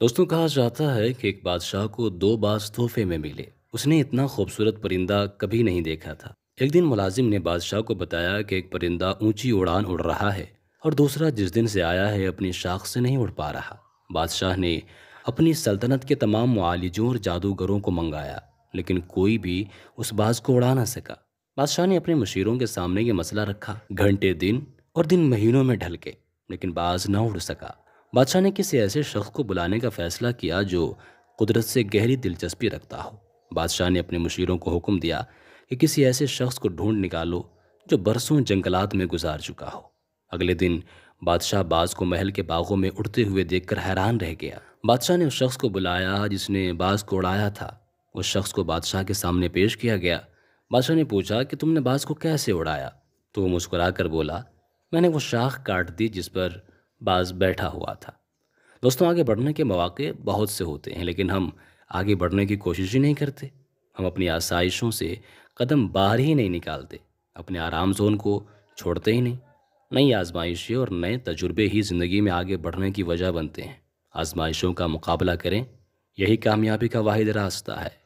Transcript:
दोस्तों कहा जाता है कि एक बादशाह को दो बाज तोहफे में मिले उसने इतना खूबसूरत परिंदा कभी नहीं देखा था एक दिन मुलाजिम ने बादशाह को बताया कि एक परिंदा ऊंची उड़ान उड़ रहा है और दूसरा जिस दिन से आया है अपनी शाख से नहीं उड़ पा रहा बादशाह ने अपनी सल्तनत के तमाम मालिजों और जादूगरों को मंगाया लेकिन कोई भी उस बाज को उड़ा ना सका बादशाह ने अपने मशीरों के सामने ये मसला रखा घंटे दिन और दिन महीनों में ढल के लेकिन बाज ना उड़ सका बादशाह ने किसी ऐसे शख्स को बुलाने का फैसला किया जो कुदरत से गहरी दिलचस्पी रखता हो बादशाह ने अपने मुशीरों को हुक्म दिया कि किसी ऐसे शख्स को ढूंढ निकालो जो बरसों जंगलात में गुजार चुका हो अगले दिन बादशाह बाज को महल के बागों में उड़ते हुए देखकर हैरान रह गया बादशाह ने उस शख्स को बुलाया जिसने बाज को उड़ाया था उस शख्स को बादशाह के सामने पेश किया गया बादशाह ने पूछा कि तुमने बाज को कैसे उड़ाया तो वो मुस्कुरा कर बोला मैंने वो शाख काट दी जिस पर बाज बैठा हुआ था दोस्तों आगे बढ़ने के मौाक़े बहुत से होते हैं लेकिन हम आगे बढ़ने की कोशिश ही नहीं करते हम अपनी आसाइशों से कदम बाहर ही नहीं निकालते अपने आराम जोन को छोड़ते ही नहीं नई आजमाइशें और नए तजुर्बे ही ज़िंदगी में आगे बढ़ने की वजह बनते हैं आजमाइशों का मुकाबला करें यही कामयाबी का वाद रास्ता है